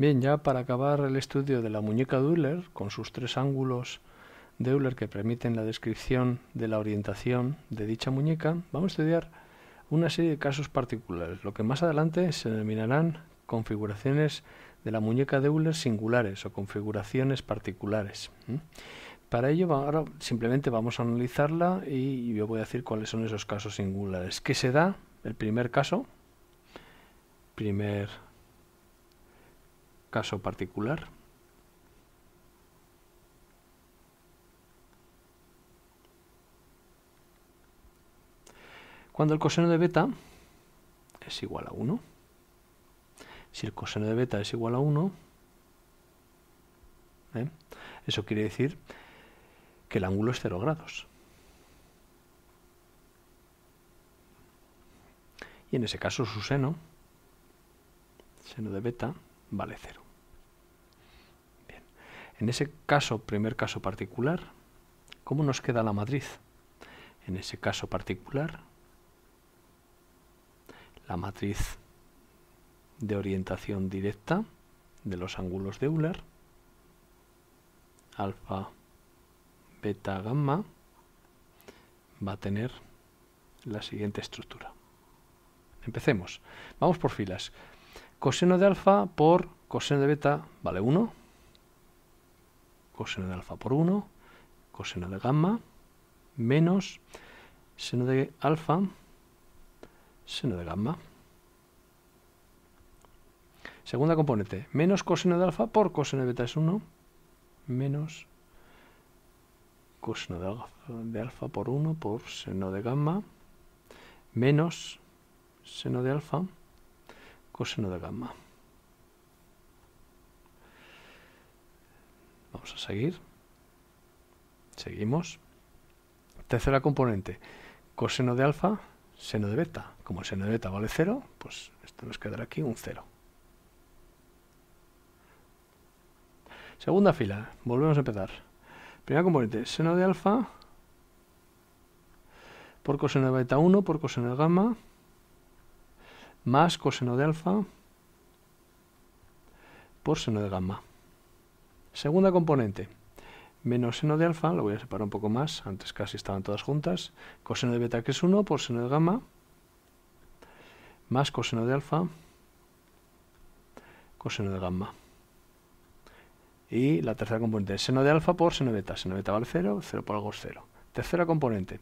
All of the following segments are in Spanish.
Bien, ya para acabar el estudio de la muñeca de Euler, con sus tres ángulos de Euler que permiten la descripción de la orientación de dicha muñeca, vamos a estudiar una serie de casos particulares, lo que más adelante se denominarán configuraciones de la muñeca de Euler singulares o configuraciones particulares. Para ello, ahora simplemente vamos a analizarla y yo voy a decir cuáles son esos casos singulares. ¿Qué se da? El primer caso, primer caso particular. Cuando el coseno de beta es igual a 1, si el coseno de beta es igual a 1, ¿eh? eso quiere decir que el ángulo es 0 grados. Y en ese caso su seno, seno de beta, vale 0. En ese caso, primer caso particular, ¿cómo nos queda la matriz? En ese caso particular, la matriz de orientación directa de los ángulos de Euler, alfa, beta, gamma, va a tener la siguiente estructura. Empecemos. Vamos por filas. Coseno de alfa por coseno de beta vale 1 coseno de alfa por 1, coseno de gamma, menos seno de alfa, seno de gamma. Segunda componente, menos coseno de alfa por coseno de beta es 1, menos coseno de alfa, por 1 por seno de gamma, menos seno de alfa, coseno de gamma. Vamos a seguir. Seguimos. Tercera componente. Coseno de alfa, seno de beta. Como el seno de beta vale 0, pues esto nos quedará aquí un 0. Segunda fila. Volvemos a empezar. Primera componente. Seno de alfa por coseno de beta 1 por coseno de gamma más coseno de alfa por seno de gamma. Segunda componente, menos seno de alfa, lo voy a separar un poco más, antes casi estaban todas juntas, coseno de beta que es 1 por seno de gamma, más coseno de alfa, coseno de gamma. Y la tercera componente, seno de alfa por seno de beta, seno de beta vale 0, 0 por algo es 0. Tercera componente,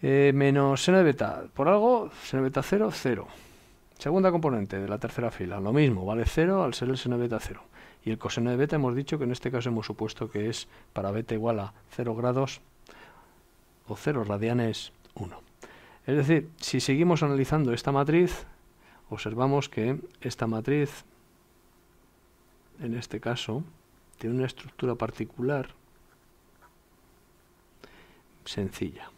eh, menos seno de beta por algo, seno de beta 0, 0. Segunda componente de la tercera fila, lo mismo, vale 0 al ser el seno de beta 0. Y el coseno de beta hemos dicho que en este caso hemos supuesto que es para beta igual a 0 grados o 0 radianes 1. Es decir, si seguimos analizando esta matriz, observamos que esta matriz, en este caso, tiene una estructura particular sencilla.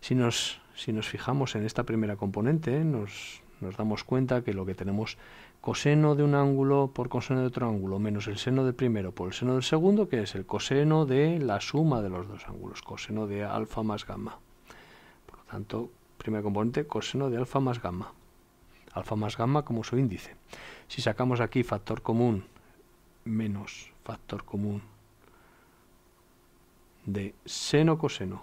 Si nos, si nos fijamos en esta primera componente, nos, nos damos cuenta que lo que tenemos coseno de un ángulo por coseno de otro ángulo menos el seno del primero por el seno del segundo, que es el coseno de la suma de los dos ángulos, coseno de alfa más gamma. Por lo tanto, primer componente, coseno de alfa más gamma. Alfa más gamma como su índice. Si sacamos aquí factor común menos factor común de seno coseno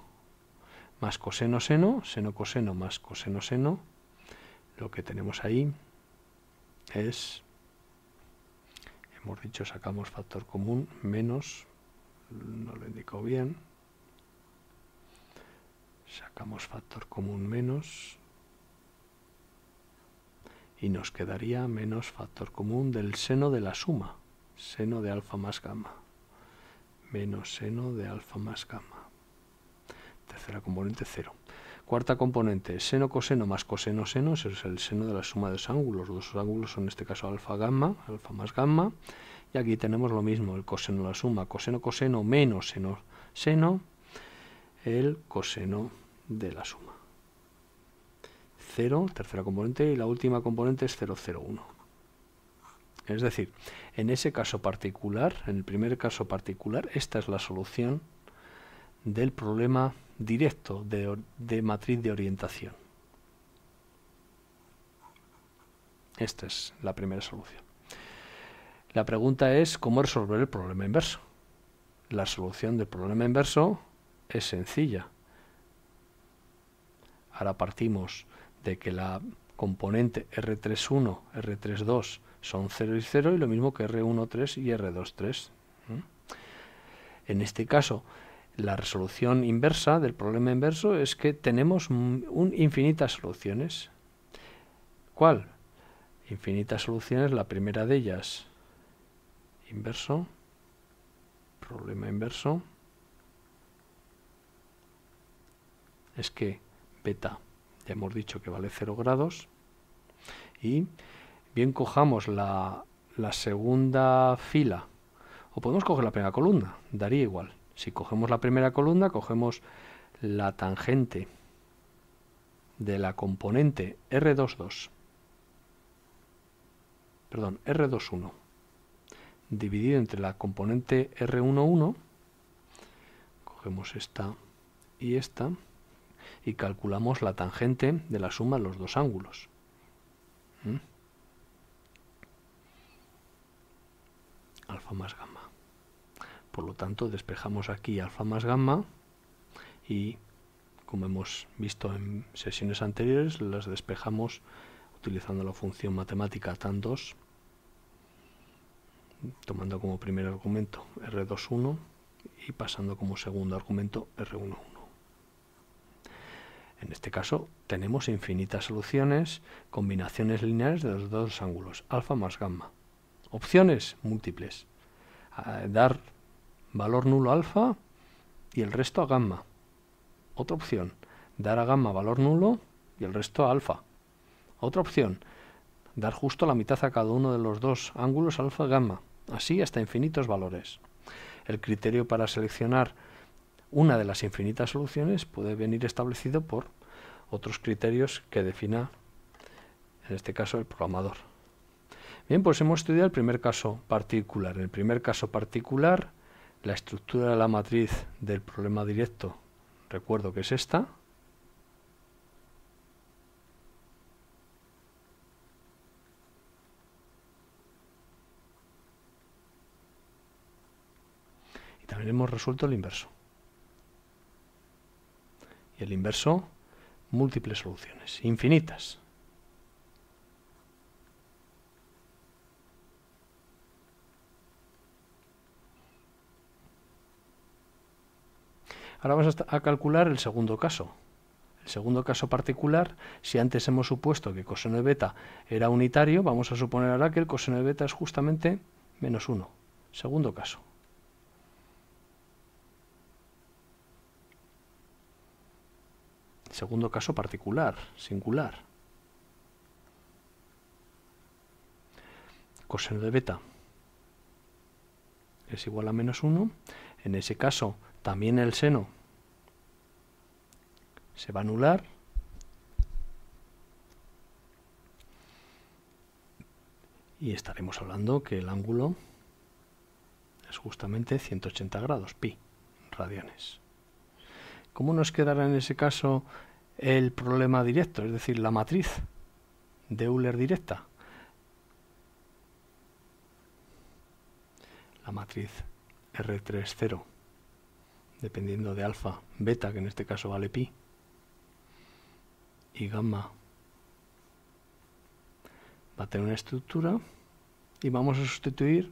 más coseno seno, seno coseno más coseno seno, lo que tenemos ahí es, hemos dicho, sacamos factor común menos, no lo indicó bien, sacamos factor común menos y nos quedaría menos factor común del seno de la suma, seno de alfa más gamma, menos seno de alfa más gamma. Tercera componente cero. Cuarta componente, seno coseno más coseno seno, ese es el seno de la suma de los ángulos. Los dos ángulos son en este caso alfa gamma, alfa más gamma. Y aquí tenemos lo mismo, el coseno de la suma, coseno coseno menos seno seno, el coseno de la suma. 0, tercera componente, y la última componente es 1. Es decir, en ese caso particular, en el primer caso particular, esta es la solución del problema directo de, matriz de orientación. Esta es la primera solución. La pregunta es cómo resolver el problema inverso. La solución del problema inverso es sencilla. Ahora partimos de que la componente R31, R32 son 0 y 0 y lo mismo que R13 y R23. En este caso, la resolución inversa del problema inverso es que tenemos un, infinitas soluciones. ¿Cuál? Infinitas soluciones, la primera de ellas, inverso, problema inverso, es que beta, ya hemos dicho que vale 0 grados, y bien cojamos la, la segunda fila, o podemos coger la primera columna, daría igual si cogemos la primera columna, cogemos la tangente de la componente R22, perdón, R21, dividido entre la componente R11, cogemos esta y esta, y calculamos la tangente de la suma de los dos ángulos. ¿Mm? Alfa más gamma. Por lo tanto, despejamos aquí alfa más gamma y, como hemos visto en sesiones anteriores, las despejamos utilizando la función matemática tan2, tomando como primer argumento r21 y pasando como segundo argumento r11. En este caso tenemos infinitas soluciones, combinaciones lineales de los dos ángulos, alfa más gamma. Opciones múltiples. dar valor nulo alfa y el resto a gamma. Otra opción, dar a gamma valor nulo y el resto a alfa. Otra opción, dar justo la mitad a cada uno de los dos ángulos alfa gamma, así hasta infinitos valores. El criterio para seleccionar una de las infinitas soluciones puede venir establecido por otros criterios que defina, en este caso, el programador. Bien, pues hemos estudiado el primer caso particular. En el primer caso particular la estructura de la matriz del problema directo, recuerdo que es esta, y también hemos resuelto el inverso. Y el inverso, múltiples soluciones, infinitas. Ahora vamos a, calcular el segundo caso. El segundo caso particular, si antes hemos supuesto que coseno de beta era unitario, vamos a suponer ahora que el coseno de beta es justamente menos 1. Segundo caso. Segundo caso particular, singular. Coseno de beta es igual a menos 1. En ese caso, también el seno se va a anular. Y estaremos hablando que el ángulo es justamente 180 grados, pi, radianes. ¿Cómo nos quedará en ese caso el problema directo, es decir, la matriz de Euler directa? La matriz r 30 dependiendo de alfa, beta, que en este caso vale pi, y gamma va a tener una estructura y vamos a sustituir,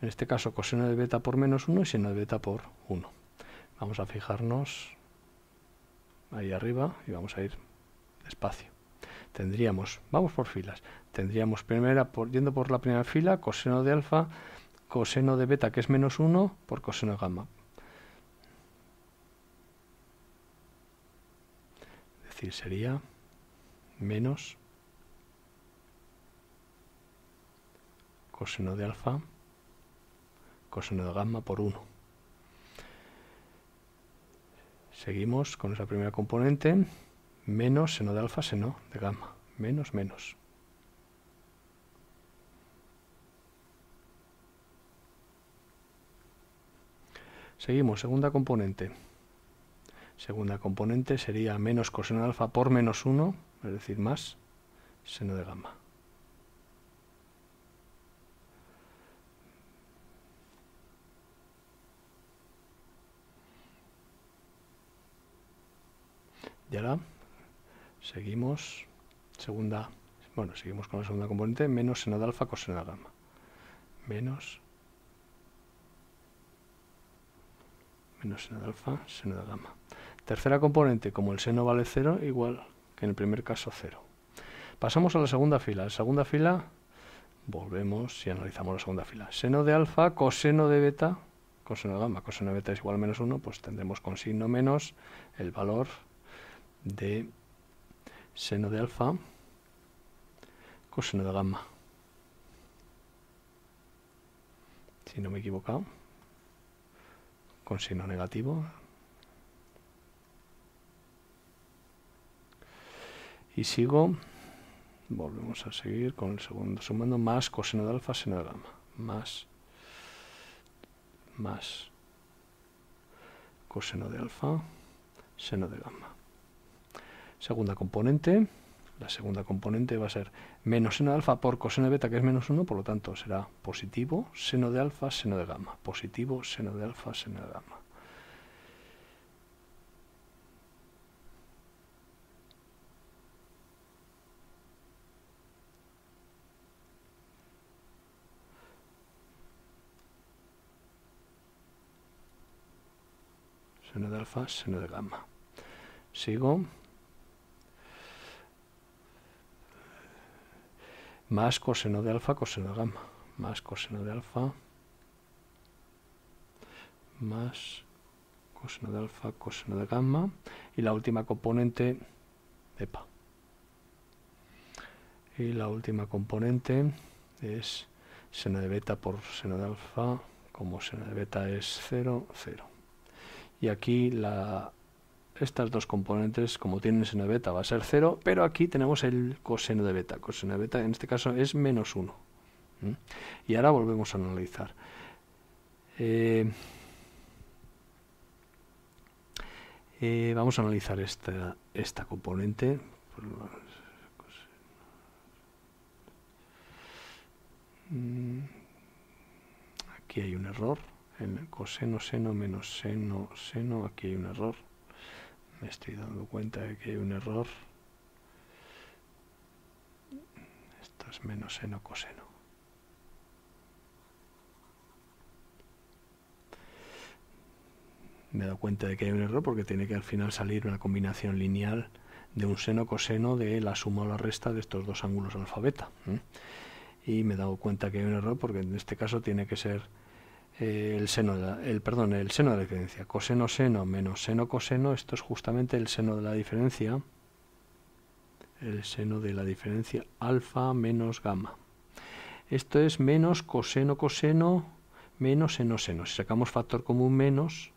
en este caso, coseno de beta por menos 1 y seno de beta por 1. Vamos a fijarnos ahí arriba y vamos a ir despacio. Tendríamos, vamos por filas, tendríamos primera, por, yendo por la primera fila, coseno de alfa, coseno de beta que es menos 1 por coseno de gamma. sería menos coseno de alfa coseno de gamma por 1. Seguimos con esa primera componente, menos seno de alfa, seno de gamma, menos, menos. Seguimos, segunda componente. Segunda componente sería menos coseno de alfa por menos 1, es decir, más seno de gamma. Y ahora seguimos, segunda, bueno, seguimos con la segunda componente, menos seno de alfa coseno de gamma. Menos, menos seno de alfa, seno de gamma. Tercera componente, como el seno vale 0, igual que en el primer caso 0. Pasamos a la segunda fila. En la segunda fila, volvemos y analizamos la segunda fila. Seno de alfa, coseno de beta, coseno de gamma, coseno de beta es igual a menos 1, pues tendremos con signo menos el valor de seno de alfa, coseno de gamma. Si no me he equivocado, con signo negativo, y sigo volvemos a seguir con el segundo sumando más coseno de alfa seno de gamma más más coseno de alfa seno de gamma segunda componente la segunda componente va a ser menos seno de alfa por coseno de beta que es menos 1 por lo tanto será positivo seno de alfa seno de gamma positivo seno de alfa seno de gamma seno de alfa, seno de gamma. Sigo. Más coseno de alfa, coseno de gamma. Más coseno de alfa. Más coseno de alfa, coseno de gamma. Y la última componente, epa. Y la última componente es seno de beta por seno de alfa, como seno de beta es 0, 0 y aquí estas dos componentes, como tienen seno de beta, va a ser 0, pero aquí tenemos el coseno de beta. Coseno de beta en este caso es menos 1. Y ahora volvemos a analizar. Eh, eh, vamos a analizar esta, esta componente. Mm, aquí hay un error en coseno, seno, menos seno, seno, aquí hay un error. Me estoy dando cuenta de que hay un error. Esto es menos seno, coseno. Me he dado cuenta de que hay un error porque tiene que al final salir una combinación lineal de un seno coseno de la suma o la resta de estos dos ángulos alfa Y me he dado cuenta que hay un error porque en este caso tiene que ser eh, el seno el perdón el seno de la diferencia coseno seno menos seno coseno esto es justamente el seno de la diferencia el seno de la diferencia alfa menos gamma esto es menos coseno coseno menos seno seno si sacamos factor común menos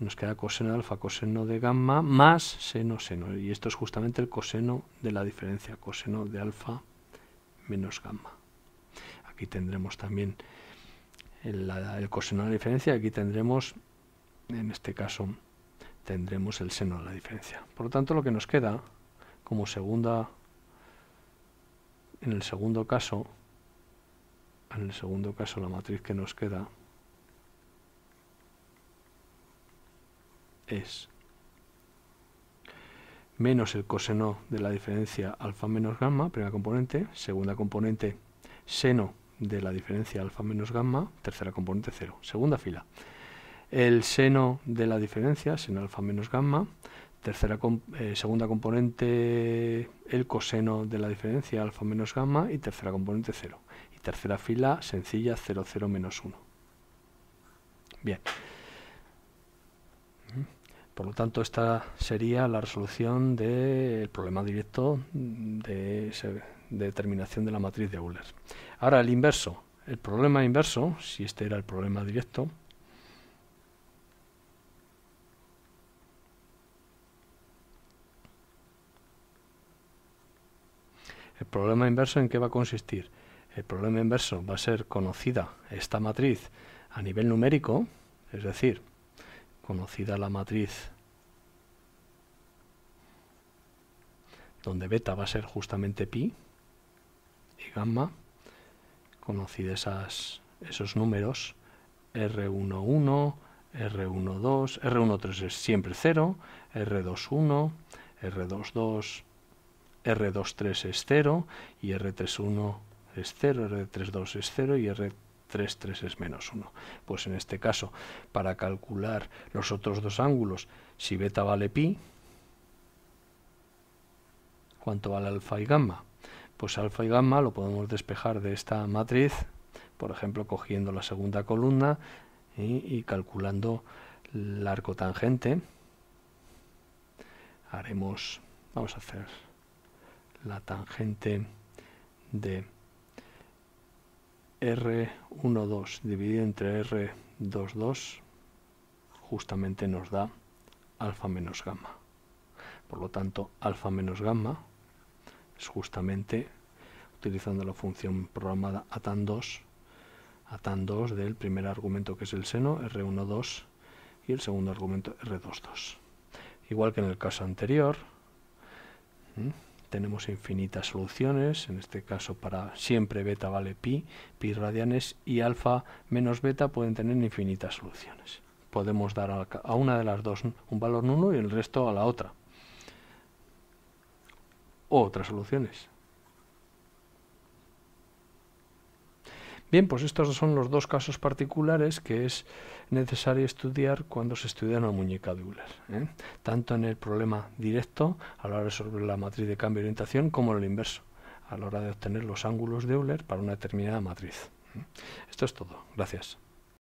nos queda coseno de alfa coseno de gamma más seno seno y esto es justamente el coseno de la diferencia coseno de alfa menos gamma aquí tendremos también el, coseno de la diferencia, aquí tendremos, en este caso, tendremos el seno de la diferencia. Por lo tanto, lo que nos queda como segunda, en el segundo caso, en el segundo caso la matriz que nos queda es menos el coseno de la diferencia alfa menos gamma, primera componente, segunda componente, seno de la diferencia alfa menos gamma, tercera componente 0. Segunda fila. El seno de la diferencia, seno alfa menos gamma, tercera eh, segunda componente el coseno de la diferencia alfa menos gamma y tercera componente 0. Y tercera fila sencilla 0, 0 menos 1. Bien. Mm. Por lo tanto, esta sería la resolución del problema directo de ese de determinación de la matriz de Euler. Ahora el inverso, el problema inverso, si este era el problema directo, el problema inverso en qué va a consistir. El problema inverso va a ser conocida esta matriz a nivel numérico, es decir, conocida la matriz donde beta va a ser justamente pi, y gamma, conocid esos números, R11, R12, R13 es siempre 0, R21, R22, R23 es 0 y R31 es 0, R32 es 0 y R33 es menos 1. Pues en este caso, para calcular los otros dos ángulos, si beta vale pi, ¿cuánto vale alfa y gamma? pues alfa y gamma lo podemos despejar de esta matriz, por ejemplo cogiendo la segunda columna y, calculando el arco tangente. Haremos, vamos a hacer la tangente de R12 dividido entre R22 justamente nos da alfa menos gamma. Por lo tanto, alfa menos gamma es justamente utilizando la función programada atan2, atan2 del primer argumento que es el seno, r12, y el segundo argumento r22. Igual que en el caso anterior, tenemos infinitas soluciones, en este caso para siempre beta vale pi, pi radianes y alfa menos beta pueden tener infinitas soluciones. Podemos dar a una de las dos un valor uno y el resto a la otra otras soluciones. Bien, pues estos son los dos casos particulares que es necesario estudiar cuando se estudia una muñeca de Euler, ¿eh? tanto en el problema directo a la hora de resolver la matriz de cambio de orientación como en el inverso, a la hora de obtener los ángulos de Euler para una determinada matriz. ¿eh? Esto es todo. Gracias.